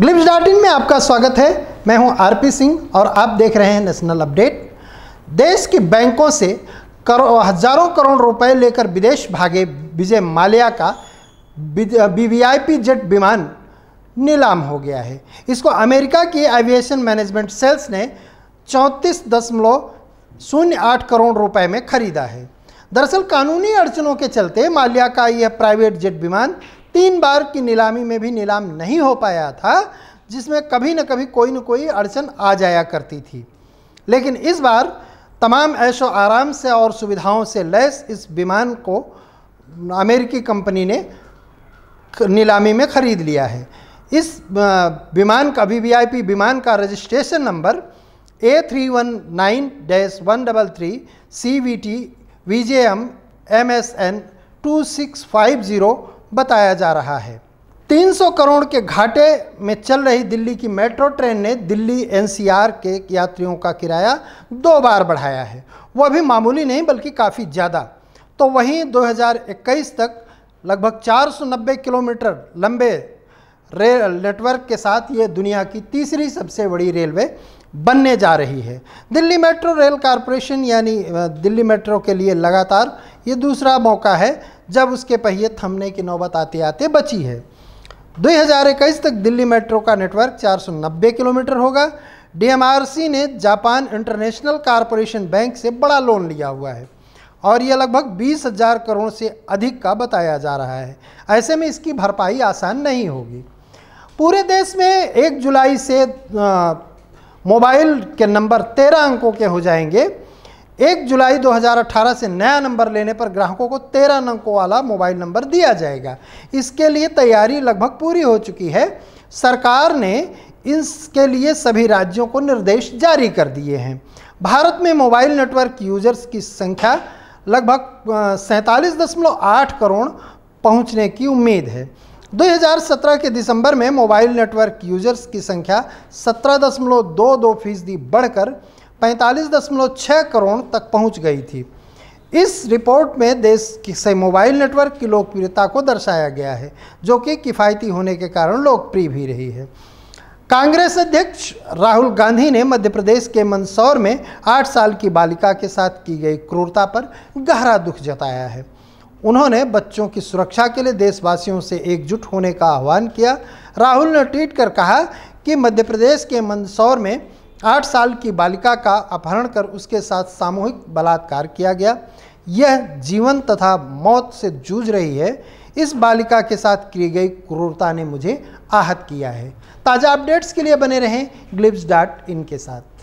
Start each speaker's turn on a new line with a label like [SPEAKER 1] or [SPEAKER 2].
[SPEAKER 1] ग्लिप्स डार्टिन में आपका स्वागत है मैं हूं आरपी सिंह और आप देख रहे हैं नेशनल अपडेट देश के बैंकों से करो हजारों करोड़ रुपए लेकर विदेश भागे विजय माल्या का वीवीआईपी जेट विमान नीलाम हो गया है इसको अमेरिका की एविएशन मैनेजमेंट सेल्स ने चौंतीस दशमलव शून्य आठ करोड़ रुपए में खरीदा है दरअसल कानूनी अड़चनों के चलते माल्या का यह प्राइवेट जेट विमान तीन बार की नीलामी में भी नीलाम नहीं हो पाया था जिसमें कभी न कभी कोई न कोई अड़चन आ जाया करती थी लेकिन इस बार तमाम ऐशो आराम से और सुविधाओं से लैस इस विमान को अमेरिकी कंपनी ने नीलामी में ख़रीद लिया है इस विमान का वी वी विमान का registration number A three one nine dash one double three C V T V J M M S N two six five zero बताया जा रहा है 300 करोड़ के घाटे में चल रही दिल्ली की मेट्रो ट्रेन ने दिल्ली एनसीआर के यात्रियों का किराया दो बार बढ़ाया है वह भी मामूली नहीं बल्कि काफ़ी ज़्यादा तो वहीं 2021 तक लगभग 490 किलोमीटर लंबे रेल नेटवर्क के साथ ये दुनिया की तीसरी सबसे बड़ी रेलवे बनने जा रही है दिल्ली मेट्रो रेल कॉरपोरेशन यानी दिल्ली मेट्रो के लिए लगातार ये दूसरा मौका है जब उसके पहिए थमने की नौबत आते आते बची है 2021 तक दिल्ली मेट्रो का नेटवर्क 490 किलोमीटर होगा डीएमआरसी ने जापान इंटरनेशनल कारपोरेशन बैंक से बड़ा लोन लिया हुआ है और यह लगभग बीस हजार करोड़ से अधिक का बताया जा रहा है ऐसे में इसकी भरपाई आसान नहीं होगी पूरे देश में एक जुलाई से मोबाइल के नंबर तेरह अंकों के हो जाएंगे एक जुलाई 2018 से नया नंबर लेने पर ग्राहकों को तेरह अंकों वाला मोबाइल नंबर दिया जाएगा इसके लिए तैयारी लगभग पूरी हो चुकी है सरकार ने इसके लिए सभी राज्यों को निर्देश जारी कर दिए हैं भारत में मोबाइल नेटवर्क यूजर्स की संख्या लगभग सैंतालीस दशमलव आठ करोड़ पहुंचने की उम्मीद है 2017 के दिसंबर में मोबाइल नेटवर्क यूजर्स की संख्या सत्रह दशमलव दो दो फीसदी बढ़कर 45.6 करोड़ तक पहुंच गई थी इस रिपोर्ट में देश से मोबाइल नेटवर्क की लोकप्रियता को दर्शाया गया है जो कि किफ़ायती होने के कारण लोकप्रिय भी रही है कांग्रेस अध्यक्ष राहुल गांधी ने मध्य प्रदेश के मंदसौर में आठ साल की बालिका के साथ की गई क्रूरता पर गहरा दुख जताया है उन्होंने बच्चों की सुरक्षा के लिए देशवासियों से एकजुट होने का आह्वान किया राहुल ने ट्वीट कर कहा कि मध्य प्रदेश के मंदसौर में आठ साल की बालिका का अपहरण कर उसके साथ सामूहिक बलात्कार किया गया यह जीवन तथा मौत से जूझ रही है इस बालिका के साथ की गई क्रूरता ने मुझे आहत किया है ताज़ा अपडेट्स के लिए बने रहें ग्लिप्स डॉट इन के साथ